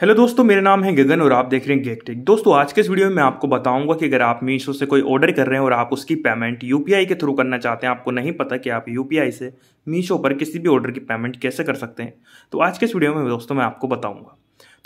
hello दोस्तों मेरा नाम है गगन और आप देख रहे हैं गेकटेक दोस्तों आज के इस वीडियो में मैं आपको बताऊंगा कि अगर आप मीशो से कोई ऑर्डर कर रहे हैं और आप उसकी पेमेंट यूपीआई के थ्रू करना चाहते हैं आपको नहीं पता कि आप यूपीआई से मीशो पर किसी भी ऑर्डर की पेमेंट कैसे कर सकते हैं तो आज के इस वीडियो में दोस्तों मैं आपको बताऊंगा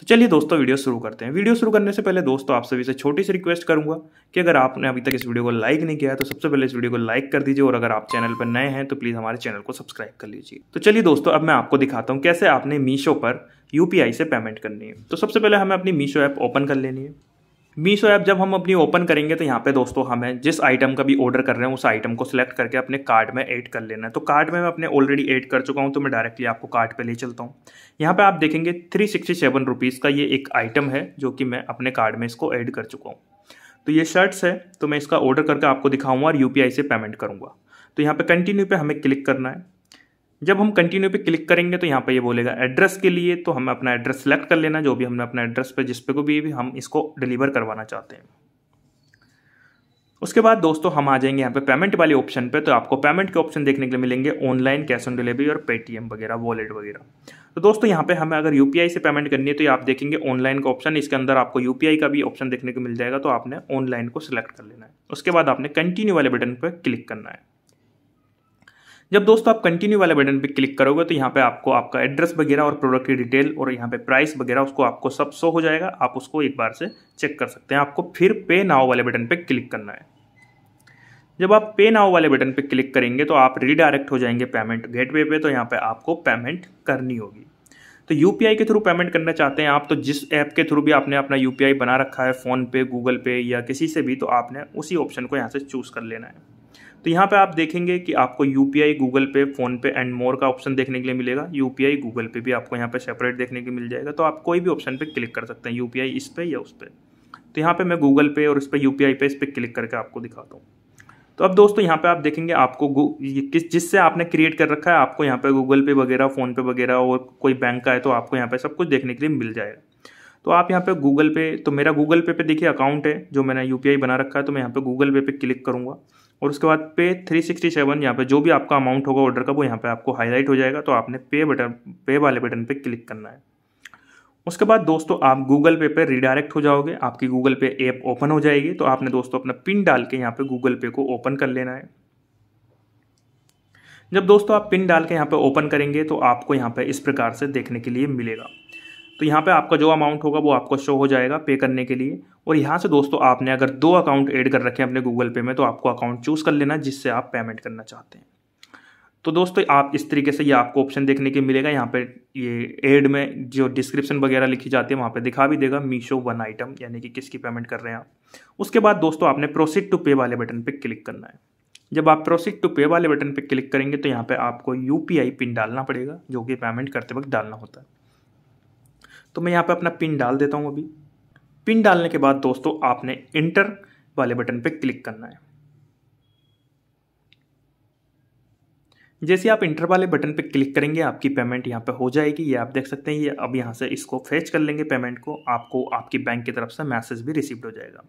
तो चलिए दोस्तों वीडियो शुरू करते हैं वीडियो शुरू करने से पहले दोस्तों आप सभी से छोटी सी रिक्वेस्ट करूंगा कि अगर आपने अभी तक इस वीडियो को लाइक नहीं किया है तो सबसे पहले इस वीडियो को लाइक कर दीजिए और अगर आप चैनल पर नए हैं तो प्लीज़ हमारे चैनल को सब्सक्राइब कर लीजिए तो चलिए दोस्तों अब मैं आपको दिखाता हूँ कैसे आपने मीशो पर यू से पेमेंट करनी है तो सबसे पहले हमें अपनी मीशो ऐप ओपन कर लेनी है मीशो ऐप जब हम अपनी ओपन करेंगे तो यहाँ पे दोस्तों हमें जिस आइटम का भी ऑर्डर कर रहे हैं उस आइटम को सिलेक्ट करके अपने कार्ड में ऐड कर लेना है तो कार्ड में मैं अपने ऑलरेडी ऐड कर चुका हूँ तो मैं डायरेक्टली आपको कार्ड पे ले चलता हूँ यहाँ पे आप देखेंगे थ्री सिक्सटी सेवन रुपीज़ का ये एक आइटम है जो कि मैं अपने कार्ड में इसको ऐड कर चुका हूँ तो ये शर्ट्स है तो मैं इसका ऑर्डर करके आपको दिखाऊँगा और यू से पेमेंट करूँगा तो यहाँ पर कंटिन्यू पर हमें क्लिक करना है जब हम कंटिन्यू पे क्लिक करेंगे तो यहाँ पे ये यह बोलेगा एड्रेस के लिए तो हमें अपना एड्रेस सेलेक्ट कर लेना जो भी हमने अपना एड्रेस पे जिस पे को भी, भी हम इसको डिलीवर करवाना चाहते हैं उसके बाद दोस्तों हम आ जाएंगे यहाँ पे पेमेंट वाले ऑप्शन पे तो आपको पेमेंट के ऑप्शन देखने के लिए मिलेंगे ऑनलाइन कैश ऑन डिलीवरी और पेटीएम वगैरह वॉलेट वगैरह तो दोस्तों यहाँ पे हमें अगर यूपीआई से पेमेंट करनी है तो ये आप देखेंगे ऑनलाइन का ऑप्शन इसके अंदर आपको यूपीआई का भी ऑप्शन देखने को मिल जाएगा तो आपने ऑनलाइन को सिलेक्ट कर लेना है उसके बाद आपने कंटिन्यू वाले बटन पर क्लिक करना है जब दोस्तों आप कंटिन्यू वाले बटन पे क्लिक करोगे तो यहाँ पे आपको आपका एड्रेस वगैरह और प्रोडक्ट की डिटेल और यहाँ पे प्राइस वगैरह उसको आपको सब शो हो जाएगा आप उसको एक बार से चेक कर सकते हैं आपको फिर पे नाव वाले बटन पे क्लिक करना है जब आप पे नाव वाले बटन पे क्लिक करेंगे तो आप रीडायरेक्ट हो जाएंगे पेमेंट गेटवे पे तो यहाँ पे आपको पेमेंट करनी होगी तो यू के थ्रू पेमेंट करना चाहते हैं आप तो जिस ऐप के थ्रू भी आपने अपना यू बना रखा है फ़ोनपे गूगल पे या किसी से भी तो आपने उसी ऑप्शन को यहाँ से चूज़ कर लेना है तो यहाँ पे आप देखेंगे कि आपको U P I Google Pay PhonePe and more का ऑप्शन देखने के लिए मिलेगा यू पी आई गूगल पे भी आपको यहाँ पे सेपरेट देखने के मिल जाएगा तो आप कोई भी ऑप्शन पे क्लिक कर सकते हैं यू पी आई इस पर या उस पर तो यहाँ पे मैं गूगल पे और इस पर यू पी पे इस पर क्लिक करके आपको दिखाता हूँ तो अब दोस्तों यहाँ पे आप देखेंगे आपको किस जिससे आपने क्रिएट कर रखा है आपको यहाँ पे गूगल पे वगैरह फ़ोनपे वगैरह और कोई बैंक का है तो आपको यहाँ पे सब कुछ देखने के लिए मिल जाएगा तो आप यहाँ पे गूगल पे तो मेरा गूगल पे पे देखिए अकाउंट है जो मैंने यू बना रखा है तो मैं यहाँ पे गूगल पे पे क्लिक करूँगा और उसके बाद पे 367 यहाँ पर जो भी आपका अमाउंट होगा ऑर्डर का वो यहाँ पे आपको हाईलाइट हो जाएगा तो आपने पे बटन पे वाले बटन पे क्लिक करना है उसके बाद दोस्तों आप गूगल पे पे रिडायरेक्ट हो जाओगे आपकी गूगल पे ऐप ओपन हो जाएगी तो आपने दोस्तों अपना पिन डाल के यहाँ पे गूगल पे को ओपन कर लेना है जब दोस्तों आप पिन डाल के यहाँ पे ओपन करेंगे तो आपको यहाँ पे इस प्रकार से देखने के लिए मिलेगा तो यहाँ पे आपका जो अमाउंट होगा वो आपको शो हो जाएगा पे करने के लिए और यहाँ से दोस्तों आपने अगर दो अकाउंट ऐड कर रखे हैं अपने गूगल पे में तो आपको अकाउंट चूज़ कर लेना जिससे आप पेमेंट करना चाहते हैं तो दोस्तों आप इस तरीके से ये आपको ऑप्शन देखने के मिलेगा यहाँ पे ये एड में जो डिस्क्रिप्शन वगैरह लिखी जाती है वहाँ पे दिखा भी देगा मीशो वन आइटम यानी कि किसकी पेमेंट कर रहे हैं आप उसके बाद दोस्तों आपने प्रोसीड टू पे वाले बटन पे क्लिक करना है जब आप प्रोसीड टू पे वाले बटन पे क्लिक करेंगे तो यहाँ पर आपको यू पिन डालना पड़ेगा जो कि पेमेंट करते वक्त डालना होता है तो मैं यहाँ पर अपना पिन डाल देता हूँ अभी पिन डालने के बाद दोस्तों आपने इंटर वाले बटन पर क्लिक करना है जैसे आप इंटर वाले बटन पर क्लिक करेंगे आपकी पेमेंट यहाँ पे हो जाएगी ये आप देख सकते हैं ये अब यहाँ से इसको फेच कर लेंगे पेमेंट को आपको आपकी बैंक की तरफ से मैसेज भी रिसीव्ड हो जाएगा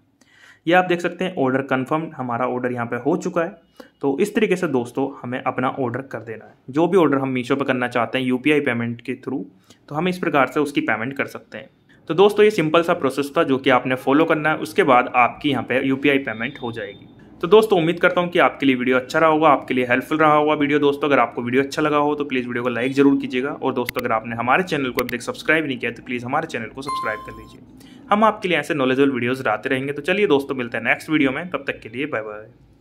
ये आप देख सकते हैं ऑर्डर कन्फर्म हमारा ऑर्डर यहाँ पे हो चुका है तो इस तरीके से दोस्तों हमें अपना ऑर्डर कर देना है जो भी ऑर्डर हम मीशो पे करना चाहते हैं यूपीआई पेमेंट के थ्रू तो हम इस प्रकार से उसकी पेमेंट कर सकते हैं तो दोस्तों ये सिंपल सा प्रोसेस था जो कि आपने फॉलो करना है उसके बाद आपकी यहाँ पे यूपीआई पेमेंट हो जाएगी तो दोस्तों उम्मीद करता हूँ कि आपके लिए वीडियो अच्छा रहा होगा आपके लिए हेल्पफुल रहा होगा वीडियो दोस्तों अगर आपको वीडियो अच्छा लगा हो तो प्लीज़ वीडियो को लाइक जरूर कीजिएगा और दोस्तों अगर आपने हमारे चैनल को अभी तक सब्सक्राइब नहीं किया तो प्लीज़ हमारे चैनल को सब्सक्राइब कर लीजिए हम आपके लिए ऐसे नॉलेजेबल वीडियोज़ रहते रहेंगे तो चलिए दोस्तों मिलते हैं नेक्स्ट वीडियो में तब तक के लिए बाय बाय